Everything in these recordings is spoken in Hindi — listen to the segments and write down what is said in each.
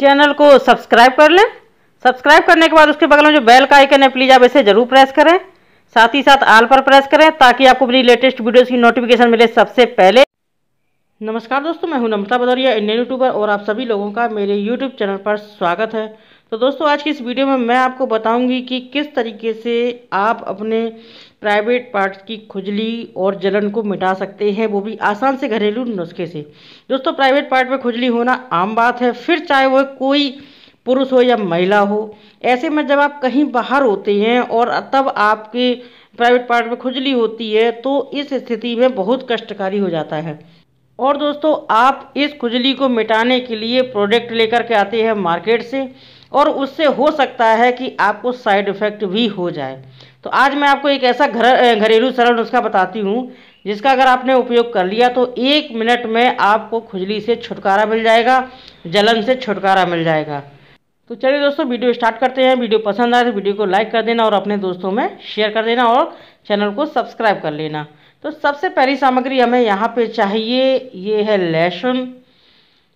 चैनल को सब्सक्राइब कर लें सब्सक्राइब करने के बाद उसके बगल में जो बेल का आइकन है प्लीज़ आप इसे ज़रूर प्रेस करें साथ ही साथ आल पर प्रेस करें ताकि आपको मेरी लेटेस्ट वीडियोज़ की नोटिफिकेशन मिले सबसे पहले नमस्कार दोस्तों मैं हूं नमता बदौरिया इंडियन यूट्यूबर और आप सभी लोगों का मेरे यूट्यूब चैनल पर स्वागत है तो दोस्तों आज की इस वीडियो में मैं आपको बताऊँगी कि किस तरीके से आप अपने प्राइवेट पार्ट्स की खुजली और जलन को मिटा सकते हैं वो भी आसान से घरेलू नुस्खे से दोस्तों प्राइवेट पार्ट में खुजली होना आम बात है फिर चाहे वह कोई पुरुष हो या महिला हो ऐसे में जब आप कहीं बाहर होते हैं और तब आपके प्राइवेट पार्ट में खुजली होती है तो इस स्थिति में बहुत कष्टकारी हो जाता है और दोस्तों आप इस खुजली को मिटाने के लिए प्रोडक्ट लेकर के आते हैं मार्केट से और उससे हो सकता है कि आपको साइड इफ़ेक्ट भी हो जाए तो आज मैं आपको एक ऐसा घर घरेलू सरल नुस्खा बताती हूँ जिसका अगर आपने उपयोग कर लिया तो एक मिनट में आपको खुजली से छुटकारा मिल जाएगा जलन से छुटकारा मिल जाएगा तो चलिए दोस्तों वीडियो स्टार्ट करते हैं वीडियो पसंद आए तो वीडियो को लाइक कर देना और अपने दोस्तों में शेयर कर देना और चैनल को सब्सक्राइब कर लेना तो सबसे पहली सामग्री हमें यहाँ पे चाहिए ये है लहसुन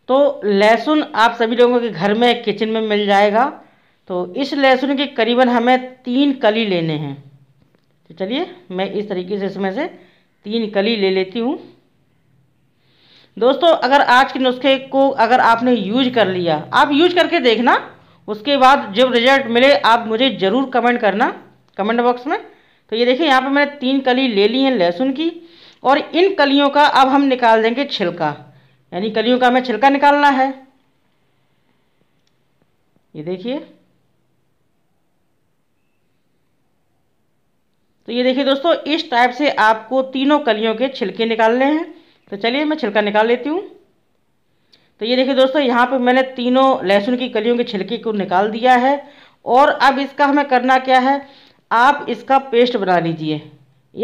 तो लहसुन आप सभी लोगों के घर में किचन में मिल जाएगा तो इस लहसुन के करीबन हमें तीन कली लेने हैं तो चलिए मैं इस तरीके से इसमें से तीन कली ले लेती हूँ दोस्तों अगर आज के नुस्खे को अगर आपने यूज कर लिया आप यूज करके देखना उसके बाद जब रिजल्ट मिले आप मुझे ज़रूर कमेंट करना कमेंट बॉक्स में तो ये देखिए यहाँ पर मैंने तीन कली ले ली हैं लहसुन की और इन कलियों का अब हम निकाल देंगे छिलका यानी कलियों का हमें छिलका निकालना है ये देखिए तो ये देखिए दोस्तों इस टाइप से आपको तीनों कलियों के छिलके निकालने हैं तो चलिए मैं छिलका निकाल लेती हूँ तो ये देखिए दोस्तों यहाँ पे मैंने तीनों लहसुन की कलियों के छिलके को निकाल दिया है और अब इसका हमें करना क्या है आप इसका पेस्ट बना लीजिए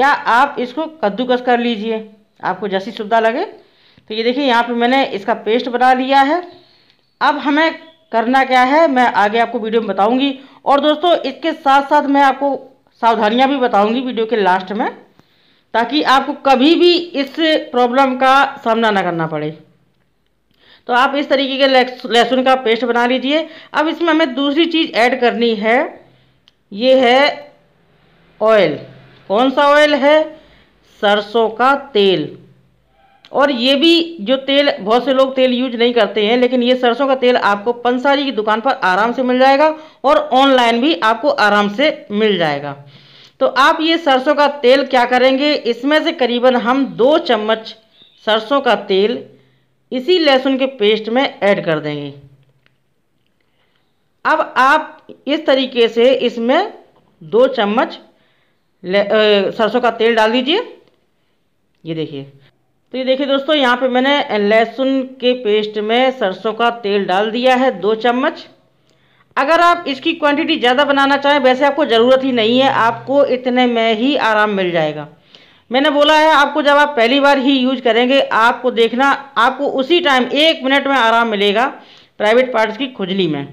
या आप इसको कद्दूकस कर लीजिए आपको जैसी सुविधा लगे तो ये देखिए यहाँ पे मैंने इसका पेस्ट बना लिया है अब हमें करना क्या है मैं आगे आपको वीडियो में बताऊंगी और दोस्तों इसके साथ साथ मैं आपको सावधानियाँ भी बताऊंगी वीडियो के लास्ट में ताकि आपको कभी भी इस प्रॉब्लम का सामना ना करना पड़े तो आप इस तरीके के लहसुन का पेस्ट बना लीजिए अब इसमें हमें दूसरी चीज़ ऐड करनी है ये है ऑयल कौन सा ऑयल है सरसों का तेल और ये भी जो तेल बहुत से लोग तेल यूज नहीं करते हैं लेकिन ये सरसों का तेल आपको पंसारी की दुकान पर आराम से मिल जाएगा और ऑनलाइन भी आपको आराम से मिल जाएगा तो आप ये सरसों का तेल क्या करेंगे इसमें से करीबन हम दो चम्मच सरसों का तेल इसी लहसुन के पेस्ट में ऐड कर देंगे अब आप इस तरीके से इसमें दो चम्मच सरसों का तेल डाल दीजिए ये देखिए तो ये देखिए दोस्तों यहाँ पे मैंने लहसुन के पेस्ट में सरसों का तेल डाल दिया है दो चम्मच अगर आप इसकी क्वांटिटी ज़्यादा बनाना चाहें वैसे आपको ज़रूरत ही नहीं है आपको इतने में ही आराम मिल जाएगा मैंने बोला है आपको जब आप पहली बार ही यूज करेंगे आपको देखना आपको उसी टाइम एक मिनट में आराम मिलेगा प्राइवेट पार्ट्स की खुजली में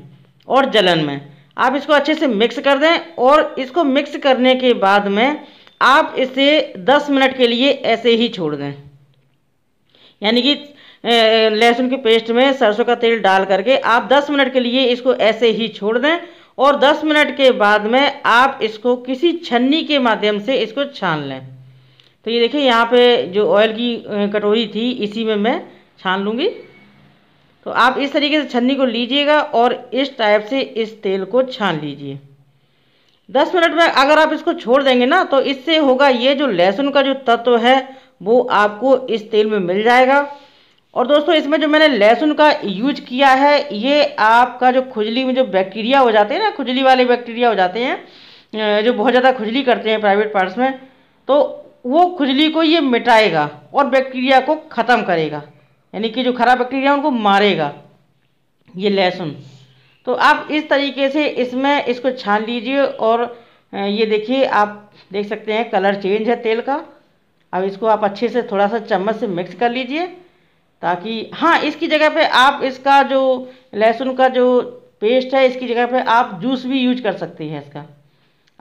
और जलन में आप इसको अच्छे से मिक्स कर दें और इसको मिक्स करने के बाद में आप इसे दस मिनट के लिए ऐसे ही छोड़ दें यानी कि लहसुन के पेस्ट में सरसों का तेल डाल करके आप 10 मिनट के लिए इसको ऐसे ही छोड़ दें और 10 मिनट के बाद में आप इसको किसी छन्नी के माध्यम से इसको छान लें तो ये देखिए यहाँ पे जो ऑयल की कटोरी थी इसी में मैं छान लूँगी तो आप इस तरीके से छन्नी को लीजिएगा और इस टाइप से इस तेल को छान लीजिए दस मिनट में अगर आप इसको छोड़ देंगे ना तो इससे होगा ये जो लहसुन का जो तत्व है वो आपको इस तेल में मिल जाएगा और दोस्तों इसमें जो मैंने लहसुन का यूज किया है ये आपका जो खुजली में जो बैक्टीरिया हो जाते हैं ना खुजली वाले बैक्टीरिया हो जाते हैं जो बहुत ज़्यादा खुजली करते हैं प्राइवेट पार्ट्स में तो वो खुजली को ये मिटाएगा और बैक्टीरिया को ख़त्म करेगा यानी कि जो खराब बैक्टीरिया उनको मारेगा ये लहसुन तो आप इस तरीके से इसमें इसको छान लीजिए और ये देखिए आप देख सकते हैं कलर चेंज है तेल का अब इसको आप अच्छे से थोड़ा सा चम्मच से मिक्स कर लीजिए ताकि हाँ इसकी जगह पे आप इसका जो लहसुन का जो पेस्ट है इसकी जगह पे आप जूस भी यूज कर सकते हैं इसका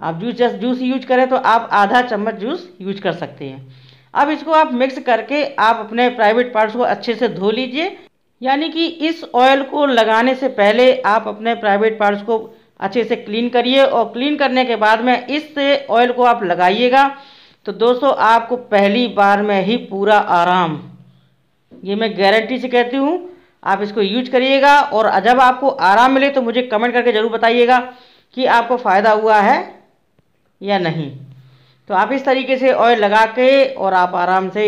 आप जूस जस्ट जूस यूज करें तो आप आधा चम्मच जूस यूज कर सकते हैं अब इसको आप मिक्स करके आप अपने प्राइवेट पार्ट्स को अच्छे से धो लीजिए यानी कि इस ऑयल को लगाने से पहले आप अपने प्राइवेट पार्ट्स को अच्छे से क्लीन करिए और क्लीन करने के बाद में इस ऑयल को आप लगाइएगा तो दोस्तों आपको पहली बार में ही पूरा आराम ये मैं गारंटी से कहती हूँ आप इसको यूज करिएगा और जब आपको आराम मिले तो मुझे कमेंट करके ज़रूर बताइएगा कि आपको फ़ायदा हुआ है या नहीं तो आप इस तरीके से ऑयल लगा के और आप आराम से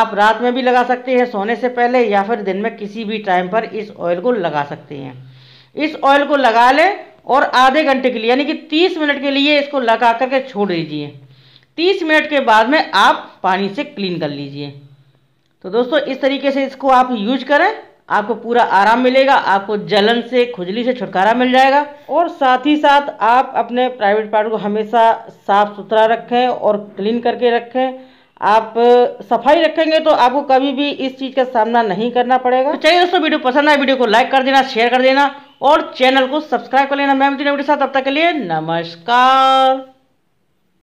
आप रात में भी लगा सकते हैं सोने से पहले या फिर दिन में किसी भी टाइम पर इस ऑयल को लगा सकते हैं इस ऑयल को लगा लें और आधे घंटे के लिए यानी कि तीस मिनट के लिए इसको लगा करके छोड़ दीजिए तीस मिनट के बाद में आप पानी से क्लीन कर लीजिए तो दोस्तों इस तरीके से इसको आप यूज करें आपको पूरा आराम मिलेगा आपको जलन से खुजली से छुटकारा मिल जाएगा और साथ ही साथ आप अपने प्राइवेट पार्ट को हमेशा साफ़ सुथरा रखें और क्लीन करके रखें आप सफाई रखेंगे तो आपको कभी भी इस चीज़ का सामना नहीं करना पड़ेगा तो चलिए दोस्तों वीडियो पसंद आए वीडियो को लाइक कर देना शेयर कर देना और चैनल को सब्सक्राइब कर लेना मैं वीडियो साथ अब तक के लिए नमस्कार